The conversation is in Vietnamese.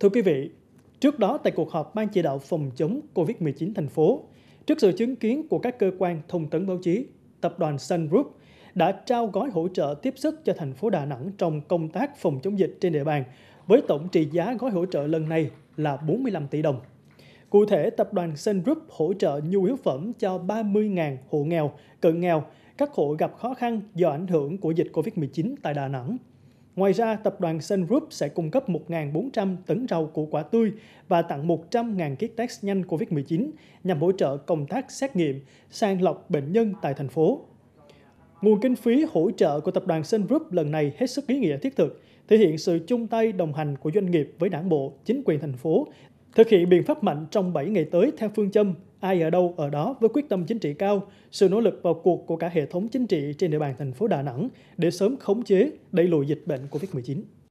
Thưa quý vị, trước đó tại cuộc họp Ban chỉ đạo phòng chống COVID-19 thành phố, trước sự chứng kiến của các cơ quan thông tấn báo chí, tập đoàn Sun Group đã trao gói hỗ trợ tiếp sức cho thành phố Đà Nẵng trong công tác phòng chống dịch trên địa bàn với tổng trị giá gói hỗ trợ lần này là 45 tỷ đồng. Cụ thể, tập đoàn Sun Group hỗ trợ nhu yếu phẩm cho 30.000 hộ nghèo, cận nghèo, các hộ gặp khó khăn do ảnh hưởng của dịch COVID-19 tại Đà Nẵng – Ngoài ra, tập đoàn Sun Group sẽ cung cấp 1.400 tấn rau củ quả tươi và tặng 100.000 kit test nhanh COVID-19 nhằm hỗ trợ công tác xét nghiệm, sàng lọc bệnh nhân tại thành phố. Nguồn kinh phí hỗ trợ của tập đoàn Sun Group lần này hết sức ý nghĩa thiết thực, thể hiện sự chung tay đồng hành của doanh nghiệp với đảng bộ, chính quyền thành phố, thực hiện biện pháp mạnh trong 7 ngày tới theo phương châm ai ở đâu ở đó với quyết tâm chính trị cao, sự nỗ lực vào cuộc của cả hệ thống chính trị trên địa bàn thành phố Đà Nẵng để sớm khống chế, đẩy lùi dịch bệnh COVID-19.